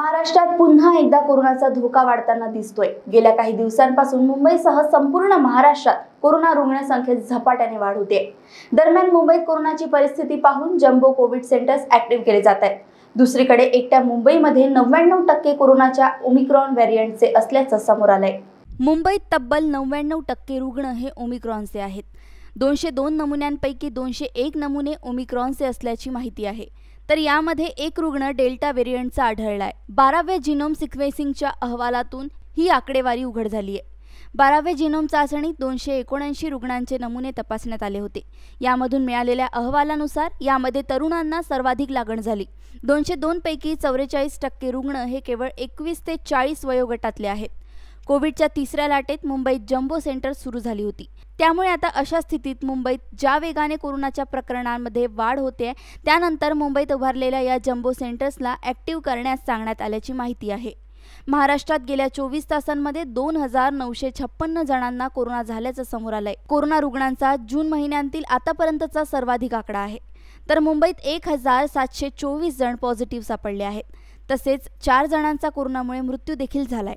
महाराष्ट्रात पुन्हा एकदा कोरोनाचा धोका वाढताना दिसतोय गेल्या काही दिवसांपासून मुंबईसह संपूर्ण महाराष्ट्रात कोरोना रुग्णसंख्येत झपाट्याने वाढ होते दरम्यान मुंबईत कोरोनाची परिस्थिती पाहून जम्बो कोविड सेंटर्स ऍक्टिव्ह केले जात आहेत दुसरीकडे एकट्या मुंबईमध्ये नव्याण्णव टक्के कोरोनाच्या ओमिक्रॉन व्हेरियंटचे असल्याचं समोर आलंय मुंबईत तब्बल नव्याण्णव टक्के रुग्ण हे ओमिक्रॉनचे आहेत दोनशे दोन नमुन्यांपैकी दोनशे एक नमुने ओमिक्रॉनचे असल्याची माहिती आहे तर यामध्ये एक रुग्ण डेल्टा व्हेरियंटचा आढळलाय बाराव्या जिनोम सिक्वेन्सिंगच्या अहवालातून ही आकडेवारी उघड झाली आहे बाराव्या जिनोम चाचणीत दोनशे एकोणऐंशी रुग्णांचे नमुने तपासण्यात आले होते यामधून मिळालेल्या अहवालानुसार यामध्ये तरुणांना सर्वाधिक लागण झाली दोनशे दोनपैकी चौवेचाळीस टक्के रुग्ण हे केवळ एकवीस ते चाळीस वयोगटातले आहेत कोविडच्या तिसऱ्या लाटेत मुंबईत जम्बो सेंटर सुरू झाली होती त्यामुळे आता अशा स्थितीत मुंबईत ज्या वेगाने कोरोनाच्या प्रकरणांमध्ये वाढ होते त्यानंतर मुंबईत उभारलेल्या या जम्बो सेंटर्सला ॲक्टिव्ह करण्यास सांगण्यात आल्याची माहिती आहे महाराष्ट्रात गेल्या चोवीस तासांमध्ये दोन हजार नऊशे छप्पन्न जणांना कोरोना झाल्याचं समोर आलंय कोरोना रुग्णांचा जून महिन्यातील आतापर्यंतचा सर्वाधिक आकडा आहे तर मुंबईत एक हजार सातशे चोवीस जण पॉझिटिव्ह सापडले आहेत तसेच चार जणांचा कोरोनामुळे मृत्यू देखील झालाय